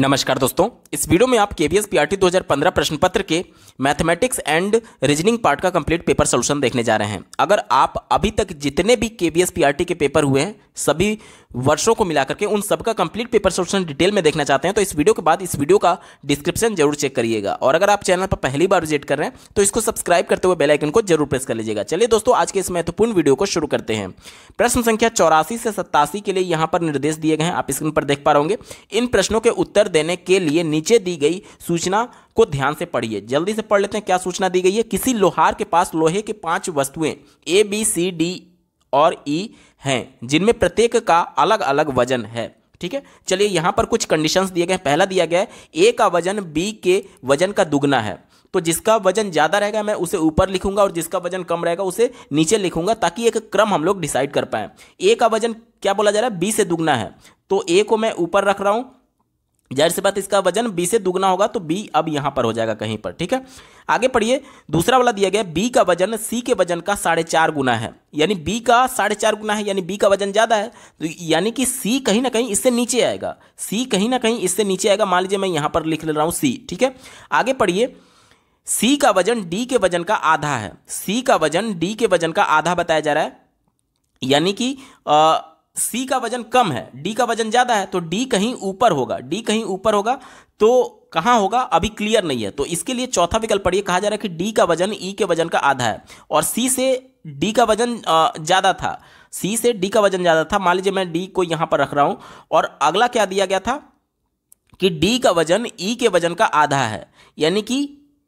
नमस्कार दोस्तों इस वीडियो में आप के B S P R T दो हजार पंद्रह प्रश्न पत्र के मैथमेटिक्स एंड रीजनिंग पार्ट का कंप्लीट पेपर सोल्यूशन देखने जा रहे हैं अगर आप अभी तक जितने भी K B S P R T के पेपर हुए हैं सभी वर्षों को मिलाकर के उन सबका कंप्लीट पेपर सोल्यूशन डिटेल में देखना चाहते हैं तो इस वीडियो के बाद इस वीडियो का डिस्क्रिप्शन जरूर चेक करिएगा और अगर आप चैनल पर पहली बार विजिट कर रहे हैं तो इसको सब्सक्राइब करते हुए बेलाइकन को जरूर प्रेस कर लीजिएगा चलिए दोस्तों आज के इस महत्वपूर्ण वीडियो को शुरू करते हैं प्रश्न संख्या चौरासी से सत्तासी के लिए यहाँ पर निर्देश दिए गए हैं आप स्क्रीन पर देख पा रहे इन प्रश्नों के उत्तर देने के लिए नीचे दी गई सूचना को ध्यान से पढ़िए जल्दी से पढ़ लेते हैं क्या सूचना दी गई है किसी लोहार के पास लोहे के पांच वस्तुएं ए बी सी डी और ई e हैं जिनमें प्रत्येक का अलग अलग वजन है ठीक है चलिए यहाँ पर कुछ कंडीशंस दिए गए पहला दिया गया है ए का वजन बी के वजन का दुगना है तो जिसका वजन ज़्यादा रहेगा मैं उसे ऊपर लिखूंगा और जिसका वजन कम रहेगा उसे नीचे लिखूंगा ताकि एक क्रम हम लोग डिसाइड कर पाएँ ए का वजन क्या बोला जा रहा है बी से दुगना है तो ए को मैं ऊपर रख रहा हूँ जाहिर सी बात इसका वजन बी से दुगना होगा तो बी अब यहां पर हो जाएगा कहीं पर ठीक है आगे पढ़िए दूसरा वाला दिया गया बी का वजन सी के वजन का साढ़े चार गुना है यानी बी का साढ़े चार गुना है यानी बी का वजन ज़्यादा है तो यानी कि सी कहीं ना कहीं इससे नीचे आएगा सी कहीं ना कहीं इससे नीचे आएगा मान लीजिए मैं यहां पर लिख ले रहा हूं सी ठीक है आगे पढ़िए सी का वजन डी के वजन का आधा है सी का वजन डी के वजन का आधा बताया जा रहा है यानी कि सी का वजन कम है डी का वजन ज़्यादा है तो डी कहीं ऊपर होगा डी कहीं ऊपर होगा तो कहां होगा अभी क्लियर नहीं है तो इसके लिए चौथा विकल्प पढ़िए कहा जा रहा है कि डी का वजन ई e के वजन का आधा है और सी से डी का वजन ज़्यादा था सी से डी का वजन ज़्यादा था मान लीजिए मैं डी को यहां पर रख रहा हूं और अगला क्या दिया गया था कि डी का वजन ई e के वजन का आधा है यानी कि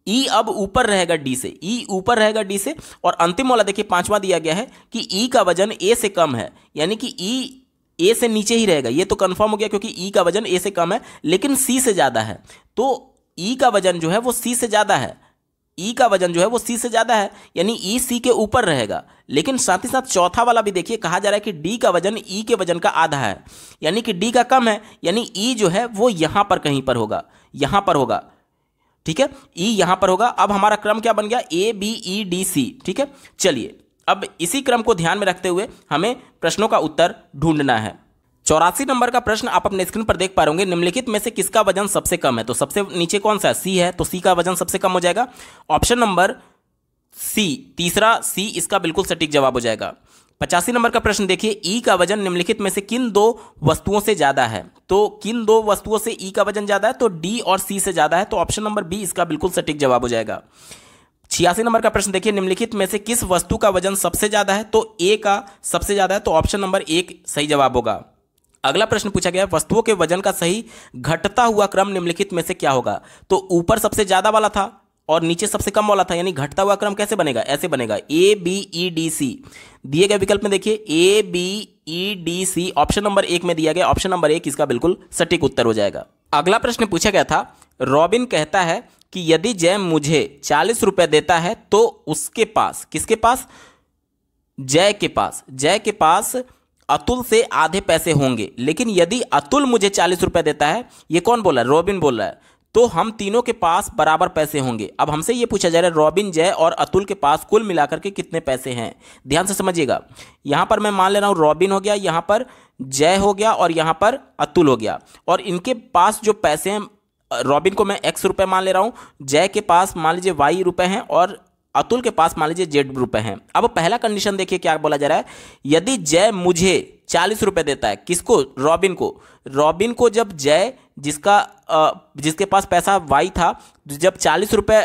ई e अब ऊपर रहेगा डी से ई e ऊपर रहेगा डी से और अंतिम वाला देखिए पांचवा दिया गया है कि ई e का वजन ए से कम है यानी कि ई ए से नीचे ही रहेगा ये तो कंफर्म हो गया क्योंकि ई का वजन ए से कम है लेकिन सी से ज़्यादा है तो ई का वजन जो है वो सी से ज़्यादा है ई का वजन जो है वो सी से ज़्यादा है यानी ई सी के ऊपर रहेगा लेकिन साथ ही साथ चौथा वाला भी देखिए कहा जा रहा है कि डी का वजन ई के वजन का आधा है यानी कि डी का कम है यानी ई जो है वो यहाँ पर कहीं पर होगा यहाँ पर होगा ठीक है ई e यहां पर होगा अब हमारा क्रम क्या बन गया ए बी ई डी सी ठीक है चलिए अब इसी क्रम को ध्यान में रखते हुए हमें प्रश्नों का उत्तर ढूंढना है चौरासी नंबर का प्रश्न आप अपने स्क्रीन पर देख पा रहे निम्नलिखित में से किसका वजन सबसे कम है तो सबसे नीचे कौन सा है सी है तो सी का वजन सबसे कम हो जाएगा ऑप्शन नंबर सी तीसरा सी इसका बिल्कुल सटीक जवाब हो जाएगा पचासी नंबर का प्रश्न देखिए ई का वजन निम्नलिखित में से किन दो वस्तुओं से ज्यादा है तो किन दो वस्तुओं से ई का वजन ज्यादा है तो डी और सी से ज्यादा है तो ऑप्शन नंबर बी इसका बिल्कुल सटीक जवाब हो जाएगा छियासी नंबर का प्रश्न देखिए निम्नलिखित में से किस वस्तु का वजन सबसे ज्यादा है तो ए का सबसे ज्यादा है तो ऑप्शन नंबर एक सही जवाब होगा अगला प्रश्न पूछा गया वस्तुओं के वजन का सही घटता हुआ क्रम निम्नलिखित में से क्या होगा तो ऊपर सबसे ज्यादा वाला था और नीचे सबसे कम वाला था यानी घटता हुआ क्रम कैसे बनेगा ऐसे बनेगा ए बी ई डी सी दिए गए विकल्प में देखिए A B E D C option number एक में दिया गया ऑप्शन नंबर एक इसका बिल्कुल सटीक उत्तर हो जाएगा अगला प्रश्न पूछा गया था रॉबिन कहता है कि यदि जय मुझे चालीस रुपए देता है तो उसके पास किसके पास जय के पास जय के पास अतुल से आधे पैसे होंगे लेकिन यदि अतुल मुझे चालीस रुपए देता है ये कौन बोला है रॉबिन बोल रहा है तो हम तीनों के पास बराबर पैसे होंगे अब हमसे ये पूछा जा रहा है रॉबिन जय और अतुल के पास कुल मिलाकर के कितने पैसे हैं ध्यान से समझिएगा यहाँ पर मैं मान ले रहा हूँ रॉबिन हो गया यहाँ पर जय हो गया और यहाँ पर अतुल हो गया और इनके पास जो पैसे हैं रॉबिन को मैं एक्स रुपये मान ले रहा हूँ जय के पास मान लीजिए वाई रुपये हैं और अतुल के पास मान लीजिए जेड रुपए हैं अब पहला कंडीशन देखिए क्या बोला जा रहा है यदि जय मुझे चालीस रुपए देता है किसको रॉबिन को रॉबिन को जब जय जिसका जिसके पास पैसा वाई था जब चालीस रुपए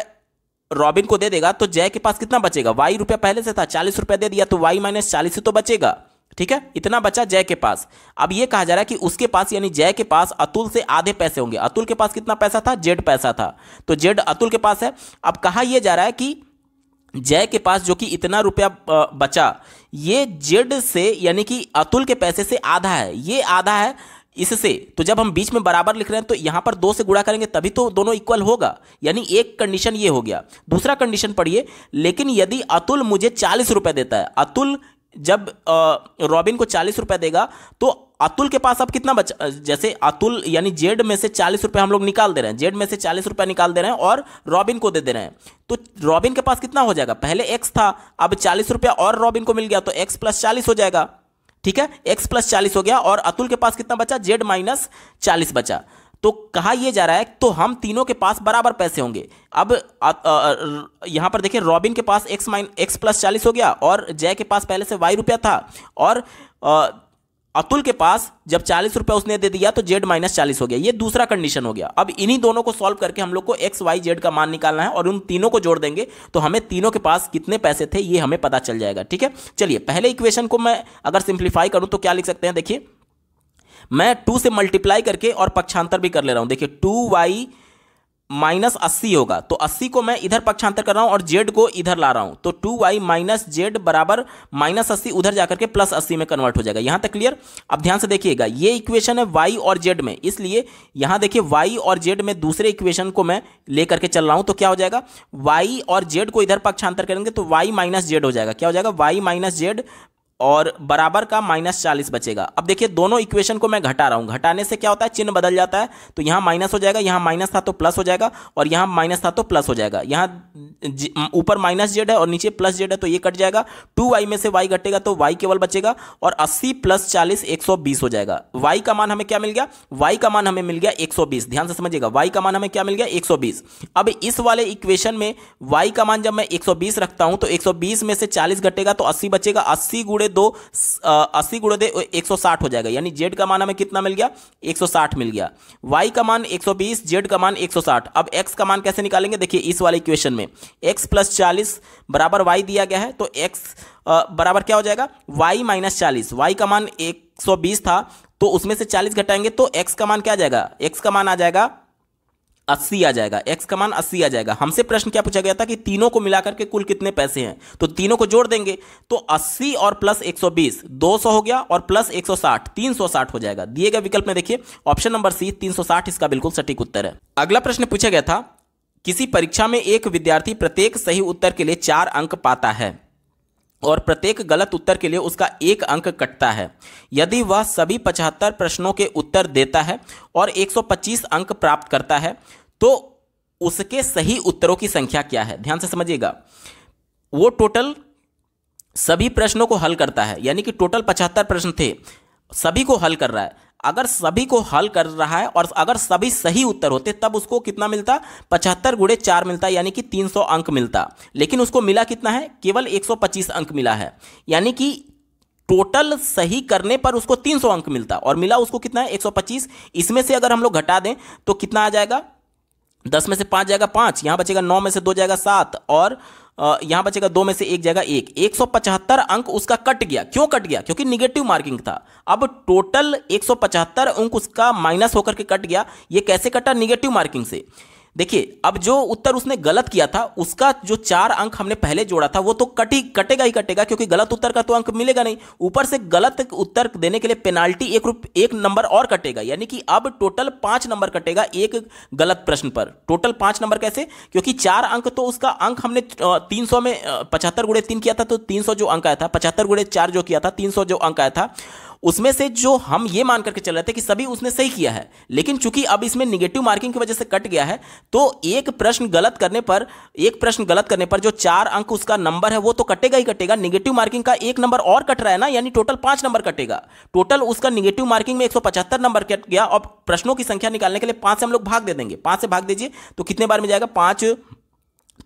रॉबिन को दे देगा तो जय के पास कितना बचेगा वाई रुपया पहले से था चालीस रुपया दे दिया तो वाई माइनस चालीस तो बचेगा ठीक है इतना बचा जय के पास अब यह कहा जा रहा है कि उसके पास यानी जय के पास अतुल से आधे पैसे होंगे अतुल के पास कितना पैसा था जेड पैसा था तो जेड अतुल के पास है अब कहा यह जा रहा है कि जय के पास जो कि इतना रुपया बचा ये जेड से यानी कि अतुल के पैसे से आधा है ये आधा है इससे तो जब हम बीच में बराबर लिख रहे हैं तो यहाँ पर दो से गुणा करेंगे तभी तो दोनों इक्वल होगा यानी एक कंडीशन ये हो गया दूसरा कंडीशन पढ़िए लेकिन यदि अतुल मुझे चालीस रुपये देता है अतुल जब रॉबिन को चालीस रुपये देगा तो अतुल के पास अब कितना बचा जैसे अतुल यानी जेड में से चालीस रुपये हम लोग निकाल दे रहे हैं जेड में से चालीस रुपये निकाल दे रहे हैं और रॉबिन को दे दे रहे हैं तो रॉबिन के पास कितना हो जाएगा पहले एक्स था अब चालीस रुपया और रॉबिन को मिल गया तो एक्स प्लस चालीस हो जाएगा ठीक है एक्स प्लस चालीस हो गया और अतुल के पास कितना बचा जेड माइनस चालीस बचा तो कहा यह जा रहा है तो हम तीनों के पास बराबर पैसे होंगे अब यहाँ पर देखिए रॉबिन के पास एक्स माइन एक्स प्लस चालीस हो गया और जय के पास पहले से वाई रुपया था और आ, अतुल के पास जब चालीस रुपए उसने दे दिया तो जेड माइनस चालीस हो गया ये दूसरा कंडीशन हो गया अब इन्हीं दोनों को सॉल्व करके हम लोग को एक्स वाई जेड का मान निकालना है और उन तीनों को जोड़ देंगे तो हमें तीनों के पास कितने पैसे थे ये हमें पता चल जाएगा ठीक है चलिए पहले इक्वेशन को मैं अगर सिंप्लीफाई करूं तो क्या लिख सकते हैं देखिए मैं टू से मल्टीप्लाई करके और पक्षांतर भी कर ले रहा हूं देखिए टू वाई माइनस अस्सी होगा तो अस्सी को मैं इधर पक्षांतर कर रहा हूं और जेड को इधर ला रहा हूं तो टू वाई माइनस जेड बराबर माइनस अस्सी उधर जाकर के प्लस अस्सी में कन्वर्ट हो जाएगा यहां तक क्लियर अब ध्यान से देखिएगा ये इक्वेशन है वाई और जेड में इसलिए यहां देखिए वाई और जेड में दूसरे इक्वेशन को मैं लेकर के चल रहा हूं तो क्या हो जाएगा वाई और जेड को इधर पक्षांतर करेंगे तो वाई माइनस जेड हो जाएगा क्या हो जाएगा वाई माइनस जेड और बराबर का माइनस चालीस बचेगा अब देखिए दोनों इक्वेशन को मैं घटा रहा हूँ घटाने से क्या होता है चिन्ह बदल जाता है तो यहाँ माइनस हो जाएगा यहाँ माइनस था तो प्लस हो जाएगा और यहाँ माइनस था तो प्लस हो जाएगा यहाँ ऊपर माइनस जेड है और नीचे प्लस जेड है तो ये कट जाएगा टू वाई में से वाई घटेगा तो वाई केवल बचेगा और अस्सी प्लस चालीस एक सौ बीस हो जाएगा वाई का मान हमें क्या मिल गया वाई का मान हमें मिल गया एक सौ बीस ध्यान से समझिएगा वाई का मान हमें क्या मिल गया एक सौ बीस अब इस वाले इक्वेशन में वाई का मान जब मैं एक सौ बीस रखता हूँ तो एक सौ बीस में से चालीस घटेगा तो अस्सी बचेगा अस्सी गुड़े दो अस्सी गुणे दे एक सौ साठ हो जाएगा यानी जेड का मान हमें कितना मिल गया एक सौ साठ मिल गया वाई का मान एक सौ बीस जेड का मान एक सौ साठ अब एक्स का मान कैसे निकालेंगे देखिए इस वाले इक्वेशन में एक्स प्लस चालीस बराबर वाई दिया गया है तो एक्स बराबर क्या हो जाएगा वाई माइनस चालीस वाई का मान एक सौ बीस था तो उसमें से चालीस घटाएंगे तो एक्स का मान क्या आ जाएगा एक्स का मान आ जाएगा अस्सी आ जाएगा एक्स का मान अस्सी आ जाएगा हमसे प्रश्न क्या पूछा गया था कि तीनों को मिलाकर के कुल कितने पैसे हैं तो तीनों को जोड़ देंगे तो अस्सी और प्लस एक सौ बीस दो सौ हो गया और प्लस एक सौ साठ तीन सौ साठ हो जाएगा दिए गए विकल्प में देखिए ऑप्शन नंबर सी तीन सौ साठ इसका बिल्कुल सटीक उत्तर है अगला प्रश्न पूछा गया था किसी परीक्षा में एक विद्यार्थी प्रत्येक सही उत्तर के लिए चार अंक पाता है और प्रत्येक गलत उत्तर के लिए उसका एक अंक कटता है यदि वह सभी 75 प्रश्नों के उत्तर देता है और 125 अंक प्राप्त करता है तो उसके सही उत्तरों की संख्या क्या है ध्यान से समझिएगा वो टोटल सभी प्रश्नों को हल करता है यानी कि टोटल पचहत्तर प्रश्न थे सभी को हल कर रहा है अगर सभी को हल कर रहा है और अगर सभी सही उत्तर होते तब उसको कितना मिलता पचहत्तर गुड़े चार मिलता यानी कि 300 अंक मिलता लेकिन उसको मिला कितना है केवल 125 अंक मिला है यानी कि टोटल सही करने पर उसको 300 अंक मिलता और मिला उसको कितना है 125 इसमें से अगर हम लोग घटा दें तो कितना आ जाएगा दस में से पाँच जाएगा पाँच यहाँ बचेगा नौ में से दो जाएगा सात और यहाँ बचेगा दो में से एक जाएगा एक एक सौ पचहत्तर अंक उसका कट गया क्यों कट गया क्योंकि निगेटिव मार्किंग था अब टोटल एक सौ पचहत्तर अंक उसका माइनस होकर के कट गया ये कैसे कटा निगेटिव मार्किंग से देखिए अब जो उत्तर उसने गलत किया था उसका जो चार अंक हमने पहले जोड़ा था वो तो कटी कटेगा ही कटेगा क्योंकि गलत उत्तर का तो अंक मिलेगा नहीं ऊपर से गलत उत्तर देने के लिए पेनाल्टी एक रूप एक नंबर और कटेगा यानी कि अब टोटल पांच नंबर कटेगा एक गलत प्रश्न पर टोटल पांच नंबर कैसे क्योंकि चार अंक तो उसका अंक हमने तीन में पचहत्तर गुड़े तीन किया था तो तीन जो अंक आया था पचहत्तर गुड़े चार जो किया था तीन जो अंक आया था उसमें से जो हम ये मान करके चल रहे थे कि सभी उसने सही किया है लेकिन चूंकि अब इसमें निगेटिव मार्किंग की वजह से कट गया है तो एक प्रश्न गलत करने पर एक प्रश्न गलत करने पर जो चार अंक उसका नंबर है वो तो कटेगा ही कटेगा निगेटिव मार्किंग का एक नंबर और कट रहा है ना यानी टोटल पांच नंबर कटेगा टोटल उसका निगेटिव मार्किंग में एक नंबर कट गया और प्रश्नों की संख्या निकालने के लिए पांच से हम लोग भाग दे देंगे पांच से भाग दीजिए तो कितने बार में जाएगा पांच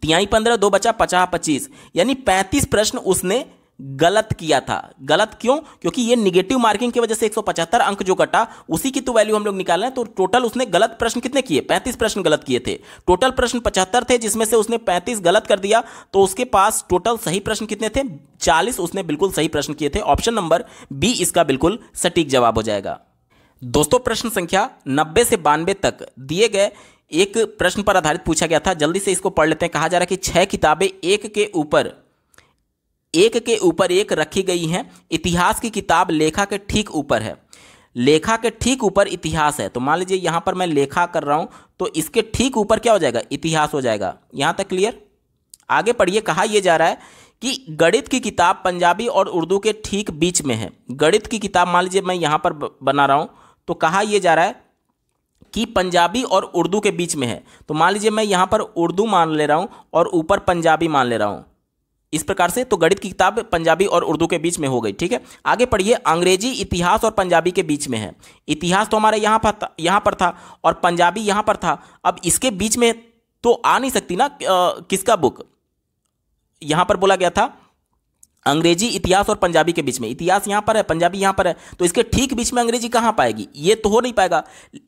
तिहाई पंद्रह दो बचा पचास पच्चीस यानी पैंतीस प्रश्न उसने गलत किया था गलत क्यों क्योंकि ये निगेटिव मार्किंग की वजह से 175 अंक जो कटा उसी की तो वैल्यू हम लोग निकाल रहे हैं तो टोटल उसने गलत प्रश्न कितने किए 35 प्रश्न गलत किए थे टोटल प्रश्न 75 थे जिसमें से उसने 35 गलत कर दिया तो उसके पास टोटल सही प्रश्न कितने थे 40 उसने बिल्कुल सही प्रश्न किए थे ऑप्शन नंबर बी इसका बिल्कुल सटीक जवाब हो जाएगा दोस्तों प्रश्न संख्या नब्बे से बानवे तक दिए गए एक प्रश्न पर आधारित पूछा गया था जल्दी से इसको पढ़ लेते हैं कहा जा रहा है कि छह किताबें एक के ऊपर एक के ऊपर एक रखी गई हैं इतिहास की किताब लेखा के ठीक ऊपर है लेखा के ठीक ऊपर इतिहास है तो मान लीजिए यहाँ पर मैं लेखा कर रहा हूँ तो इसके ठीक ऊपर क्या हो जाएगा इतिहास हो जाएगा यहाँ तक क्लियर आगे पढ़िए कहा यह जा रहा है कि गणित की किताब पंजाबी और उर्दू के ठीक बीच में है गणित की किताब मान लीजिए मैं यहाँ पर बना रहा हूँ तो कहा यह जा रहा है कि पंजाबी और उर्दू के बीच में है तो मान लीजिए मैं यहाँ पर उर्दू मान ले रहा हूँ और ऊपर पंजाबी मान ले रहा हूँ इस प्रकार से तो गणित की किताब पंजाबी और उर्दू के बीच में हो गई ठीक है आगे पढ़िए अंग्रेजी इतिहास और पंजाबी के बीच में है इतिहास तो हमारे यहाँ पर यहाँ पर था और पंजाबी यहाँ पर था अब इसके बीच में तो आ नहीं सकती ना किसका बुक यहाँ पर बोला गया था अंग्रेजी इतिहास और पंजाबी के बीच में इतिहास यहाँ पर है पंजाबी यहाँ पर है तो इसके ठीक बीच में अंग्रेजी कहाँ पाएगी ये तो हो नहीं पाएगा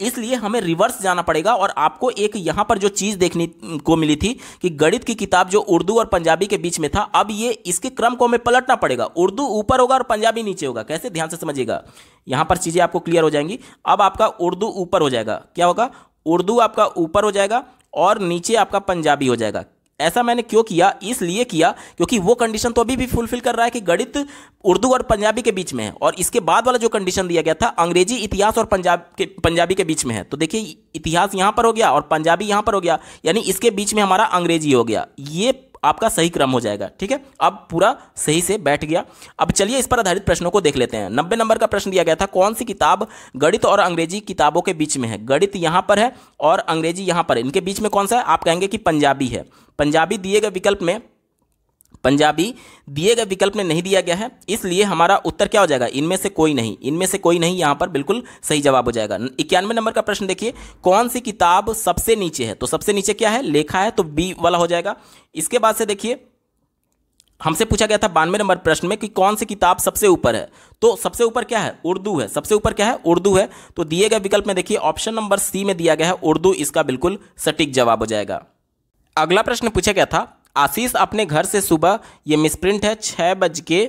इसलिए हमें रिवर्स जाना पड़ेगा और आपको एक यहाँ पर जो चीज़ देखने को मिली थी कि गणित की किताब जो उर्दू और पंजाबी के बीच में था अब ये इसके क्रम को हमें पलटना पड़ेगा उर्दू ऊपर होगा और पंजाबी नीचे होगा कैसे ध्यान से समझिएगा यहाँ पर चीज़ें आपको क्लियर हो जाएंगी अब आपका उर्दू ऊपर हो जाएगा क्या होगा उर्दू आपका ऊपर हो जाएगा और नीचे आपका पंजाबी हो जाएगा ऐसा मैंने क्यों किया इसलिए किया क्योंकि वो कंडीशन तो अभी भी फुलफिल कर रहा है कि गणित उर्दू और पंजाबी के बीच में है और इसके बाद वाला जो कंडीशन दिया गया था अंग्रेजी इतिहास और पंजाब के पंजाबी के बीच में है तो देखिए इतिहास यहां पर हो गया और पंजाबी यहां पर हो गया यानी इसके बीच में हमारा अंग्रेजी हो गया ये आपका सही क्रम हो जाएगा ठीक है अब पूरा सही से बैठ गया अब चलिए इस पर आधारित प्रश्नों को देख लेते हैं नब्बे नंबर का प्रश्न दिया गया था कौन सी किताब गणित और अंग्रेजी किताबों के बीच में है गणित यहाँ पर है और अंग्रेजी यहाँ पर है इनके बीच में कौन सा है आप कहेंगे कि पंजाबी है पंजाबी दिए गए विकल्प में पंजाबी दिए गए विकल्प में नहीं दिया गया है इसलिए हमारा उत्तर क्या हो जाएगा इनमें से कोई नहीं इनमें से कोई नहीं यहां पर बिल्कुल सही जवाब हो जाएगा इक्यानवे नंबर का प्रश्न देखिए कौन सी किताब सबसे नीचे है तो सबसे नीचे क्या है लेखा है तो बी वाला हो जाएगा इसके बाद से देखिए हमसे पूछा गया था बानवे नंबर प्रश्न में कि कौन सी किताब सबसे ऊपर है तो सबसे ऊपर क्या है उर्दू है सबसे ऊपर क्या है उर्दू है तो दिए गए विकल्प में देखिए ऑप्शन नंबर सी में दिया गया है उर्दू इसका बिल्कुल सटीक जवाब हो जाएगा अगला प्रश्न पूछा गया था आशीष अपने घर से सुबह ये मिसप्रिंट है छः बज के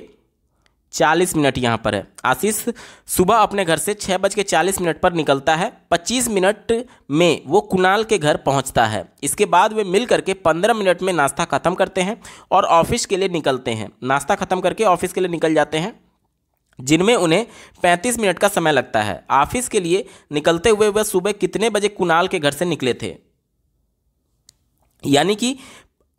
चालीस मिनट यहाँ पर है आशीष सुबह अपने घर से छः बज के चालीस मिनट पर निकलता है पच्चीस मिनट में वो कुणाल के घर पहुँचता है इसके बाद वे मिल करके पंद्रह मिनट में नाश्ता ख़त्म करते हैं और ऑफिस के लिए निकलते हैं नाश्ता ख़त्म करके ऑफिस के लिए निकल जाते हैं जिनमें उन्हें 35 मिनट का समय लगता है ऑफिस के लिए निकलते हुए वह सुबह कितने बजे कुणाल के घर से निकले थे यानी कि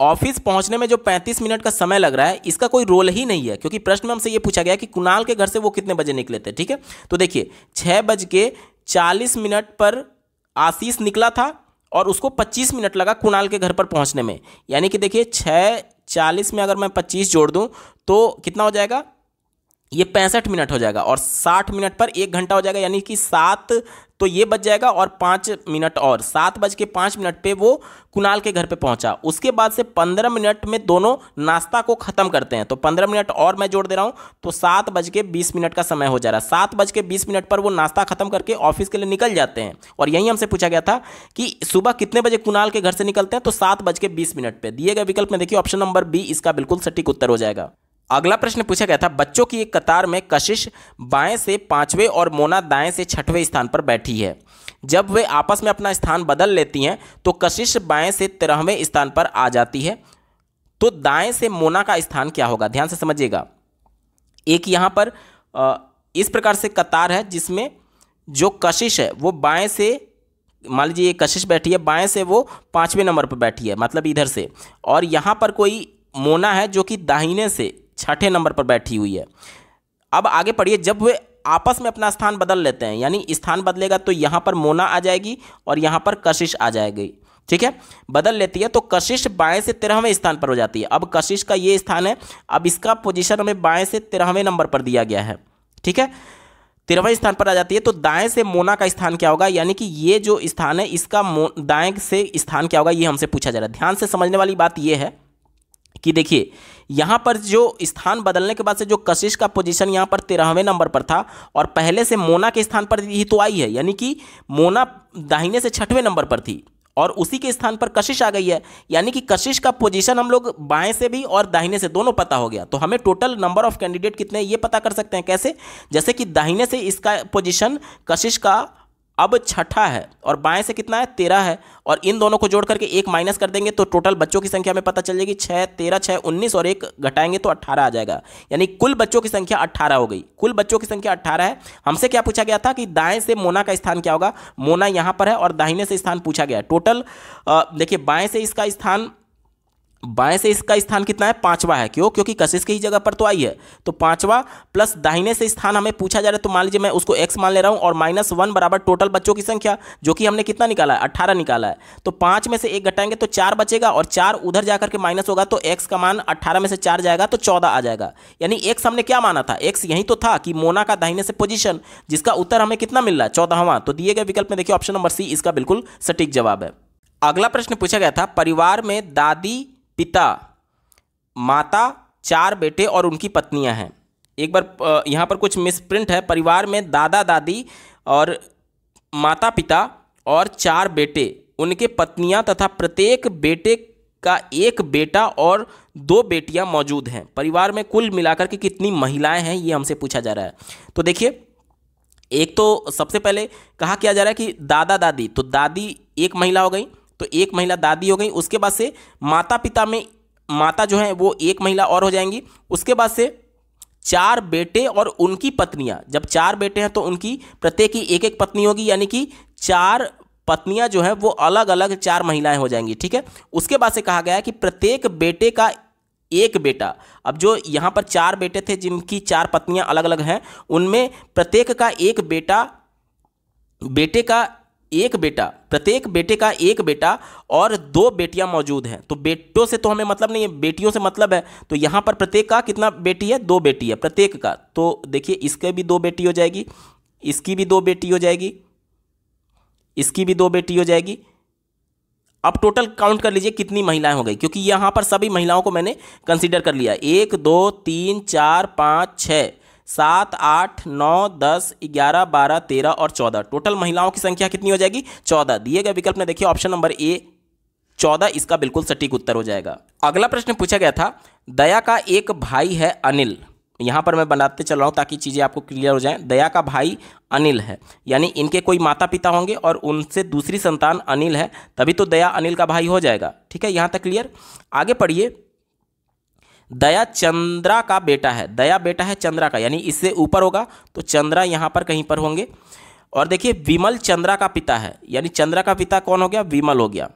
ऑफिस पहुंचने में जो 35 मिनट का समय लग रहा है इसका कोई रोल ही नहीं है क्योंकि प्रश्न में हमसे ये पूछा गया कि कुणाल के घर से वो कितने बजे निकले थे ठीक है तो देखिए छः बज के चालीस मिनट पर आशीष निकला था और उसको पच्चीस मिनट लगा कुणाल के घर पर पहुंचने में यानी कि देखिए छः चालीस में अगर मैं पच्चीस जोड़ दूँ तो कितना हो जाएगा ये पैंसठ मिनट हो जाएगा और साठ मिनट पर एक घंटा हो जाएगा यानी कि सात तो ये बच जाएगा और पाँच मिनट और सात बज के पाँच मिनट पे वो कुणाल के घर पे पहुंचा उसके बाद से पंद्रह मिनट में दोनों नाश्ता को ख़त्म करते हैं तो पंद्रह मिनट और मैं जोड़ दे रहा हूँ तो सात बज के बीस मिनट का समय हो जा रहा है सात बज के बीस मिनट पर वो नाश्ता ख़त्म करके ऑफिस के लिए निकल जाते हैं और यही हमसे पूछा गया था कि सुबह कितने बजे कुणाल के घर से निकलते हैं तो सात बज के बीस मिनट पर दिए गए विकल्प में देखिए ऑप्शन नंबर बी इसका बिल्कुल सटीक उत्तर हो जाएगा अगला प्रश्न पूछा गया था बच्चों की एक कतार में कशिश बाएं से पांचवें और मोना दाएं से छठवें स्थान पर बैठी है जब वे आपस में अपना स्थान बदल लेती हैं तो कशिश बाएं से तेरहवें स्थान पर आ जाती है तो दाएं से मोना का स्थान क्या होगा ध्यान से समझिएगा एक यहाँ पर इस प्रकार से कतार है जिसमें जो कशिश है वो बाएं से मान लीजिए ये कशिश बैठी है बाएं से वो पाँचवें नंबर पर बैठी है मतलब इधर से और यहाँ पर कोई मोना है जो कि दाहिने से छठे नंबर पर बैठी हुई है अब आगे पढ़िए जब वे आपस में अपना स्थान बदल लेते हैं यानी स्थान बदलेगा तो यहाँ पर मोना आ जाएगी और यहाँ पर कशिश आ जाएगी ठीक है बदल लेती है तो कशिश बाएं से तेरहवें स्थान पर हो जाती है अब कशिश का ये स्थान है अब इसका पोजीशन हमें बाएं से तेरहवें नंबर पर दिया गया है ठीक है तेरहवें स्थान पर आ जाती है तो दाएं से मोना का स्थान क्या होगा यानी कि ये जो स्थान है इसका दाएं से स्थान क्या होगा ये हमसे पूछा जा रहा है ध्यान से समझने वाली बात ये है कि देखिए यहाँ पर जो स्थान बदलने के बाद से जो कशिश का पोजीशन यहाँ पर तेरहवें नंबर पर था और पहले से मोना के स्थान पर ही तो आई है यानी कि मोना दाहिने से छठवें नंबर पर थी और उसी के स्थान पर कशिश आ गई है यानी कि कशिश का पोजीशन हम लोग बाएं से भी और दाहिने से दोनों पता हो गया तो हमें टोटल नंबर ऑफ कैंडिडेट कितने ये पता कर सकते हैं कैसे जैसे कि दाहिने से इसका पोजीशन कशिश का अब छठा है और बाएं से कितना है तेरह है और इन दोनों को जोड़ करके एक माइनस कर देंगे तो टोटल बच्चों की संख्या में पता चल जाएगी छः तेरह छः उन्नीस और एक घटाएंगे तो अट्ठारह आ जाएगा यानी कुल बच्चों की संख्या अट्ठारह हो गई कुल बच्चों की संख्या अट्ठारह है हमसे क्या पूछा गया था कि दाएँ से मोना का स्थान क्या होगा मोना यहाँ पर है और दाहिने से स्थान पूछा गया टोटल देखिए बाएँ से इसका स्थान बाएं से इसका स्थान कितना है पांचवा है क्यों क्योंकि कशिश की ही जगह पर तो आई है तो पांचवा प्लस दाहिने से स्थान हमें पूछा जा रहा है तो मान लीजिए मैं उसको एक्स मान ले रहा हूं और माइनस वन बराबर टोटल बच्चों की संख्या जो कि हमने कितना निकाला है अट्ठारह निकाला है तो पांच में से एक घटाएंगे तो चार बचेगा और चार उधर जाकर के माइनस होगा तो एक्स का मान अट्ठारह में से चार जाएगा तो चौदह आ जाएगा यानी एक्स हमने क्या माना था एक्स यही तो था कि मोना का दाहिने से पोजिशन जिसका उत्तर हमें कितना मिल रहा है चौदहवा तो दिए गए विकल्प में देखिए ऑप्शन नंबर सी इसका बिल्कुल सटीक जवाब है अगला प्रश्न पूछा गया था परिवार में दादी पिता माता चार बेटे और उनकी पत्नियां हैं एक बार यहाँ पर कुछ मिसप्रिंट है परिवार में दादा दादी और माता पिता और चार बेटे उनके पत्नियां तथा प्रत्येक बेटे का एक बेटा और दो बेटियां मौजूद हैं परिवार में कुल मिलाकर के कितनी महिलाएं हैं ये हमसे पूछा जा रहा है तो देखिए एक तो सबसे पहले कहा किया जा रहा है कि दादा दादी तो दादी एक महिला हो गई तो एक महिला दादी हो गई उसके बाद से माता पिता में माता जो है वो एक महिला और हो जाएंगी उसके बाद से चार बेटे और उनकी पत्नियाँ जब चार बेटे हैं तो उनकी प्रत्येक की एक एक पत्नी होगी यानी कि चार पत्नियां जो है वो अलग अलग चार महिलाएं हो जाएंगी ठीक है उसके बाद से कहा गया है कि प्रत्येक बेटे का एक बेटा अब जो यहाँ पर चार बेटे थे जिनकी चार पत्नियां अलग अलग हैं उनमें प्रत्येक का एक बेटा बेटे का एक बेटा प्रत्येक बेटे का एक बेटा और दो बेटियां मौजूद हैं तो बेटों से तो हमें मतलब नहीं है बेटियों से मतलब है तो यहां पर प्रत्येक का कितना बेटी है दो बेटी है प्रत्येक का तो देखिए इसके भी दो बेटी हो जाएगी इसकी भी दो बेटी हो जाएगी इसकी भी दो बेटी हो जाएगी अब टोटल काउंट कर लीजिए कितनी महिलाएं हो गई क्योंकि यहाँ पर सभी महिलाओं को मैंने कंसिडर कर लिया एक दो तीन चार पाँच छः सात आठ नौ दस ग्यारह बारह तेरह और चौदह टोटल महिलाओं की संख्या कितनी हो जाएगी चौदह दिए गए विकल्प में देखिए ऑप्शन नंबर ए चौदह इसका बिल्कुल सटीक उत्तर हो जाएगा अगला प्रश्न पूछा गया था दया का एक भाई है अनिल यहाँ पर मैं बनाते चल रहा हूँ ताकि चीज़ें आपको क्लियर हो जाए दया का भाई अनिल है यानी इनके कोई माता पिता होंगे और उनसे दूसरी संतान अनिल है तभी तो दया अनिल का भाई हो जाएगा ठीक है यहाँ तक क्लियर आगे पढ़िए दया चंद्रा का बेटा है दया बेटा है चंद्रा का यानी इससे ऊपर होगा तो चंद्रा यहाँ पर कहीं पर होंगे और देखिए विमल चंद्रा का पिता है यानी चंद्रा का पिता कौन हो गया विमल हो गया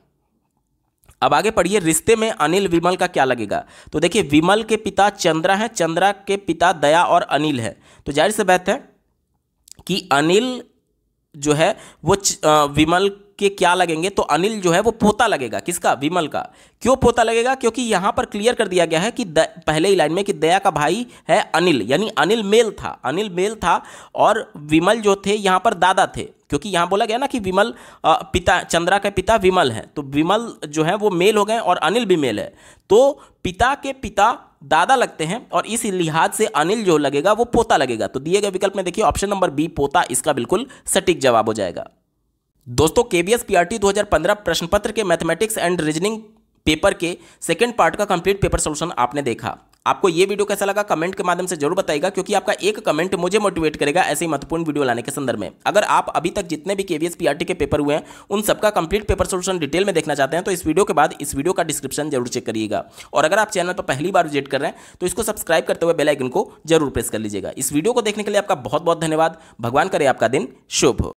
अब आगे पढ़िए रिश्ते में अनिल विमल का क्या लगेगा तो देखिए विमल के पिता चंद्रा है चंद्रा के पिता दया और अनिल है तो जाहिर से बात है कि अनिल जो है वो विमल के क्या लगेंगे तो अनिल जो है वो पोता लगेगा किसका विमल का क्यों पोता लगेगा क्योंकि यहां पर क्लियर कर दिया गया है कि पहले ही लाइन में कि दया का भाई है अनिल यानी अनिल मेल था अनिल मेल था और विमल जो थे यहां पर दादा थे क्योंकि यहां बोला गया ना कि विमल पिता चंद्रा के पिता विमल है तो विमल जो है वो मेल हो गए और अनिल भी मेल है तो पिता के पिता दादा लगते हैं और इस लिहाज से अनिल जो लगेगा वो पोता लगेगा तो दिए गए विकल्प में देखिए ऑप्शन नंबर बी पोता इसका बिल्कुल सटीक जवाब हो जाएगा दोस्तों के B S P R T दो हज़ार पंद्रह प्रश्न पत्र के मैथमेटिक्स एंड रीजनिंग पेपर के सेकेंड पार्ट का कंप्लीट पेपर सोल्यूशन आपने देखा आपको ये वीडियो कैसा लगा कमेंट के माध्यम से जरूर बताएगा क्योंकि आपका एक कमेंट मुझे मोटिवेट करेगा ऐसे महत्वपूर्ण वीडियो लाने के संदर्भ में अगर आप अभी तक जितने भी केवीएस पीआरटी के पेपर हुए हैं उन सबका कंप्लीट पेपर सोल्यूशन डिटेल में देखना चाहते हैं तो इस वीडियो के बाद इस वीडियो का डिस्क्रिप्शन जरूर चेक करिएगा और अगर आप चैनल पर पहली बार विजिट कर रहे हैं तो इसको सब्सक्राइब करते हुए बेलाइकन को जरूर प्रेस कर लीजिएगा इस वीडियो को देखने के लिए आपका बहुत बहुत धन्यवाद भगवान करे आपका दिन शुभ हो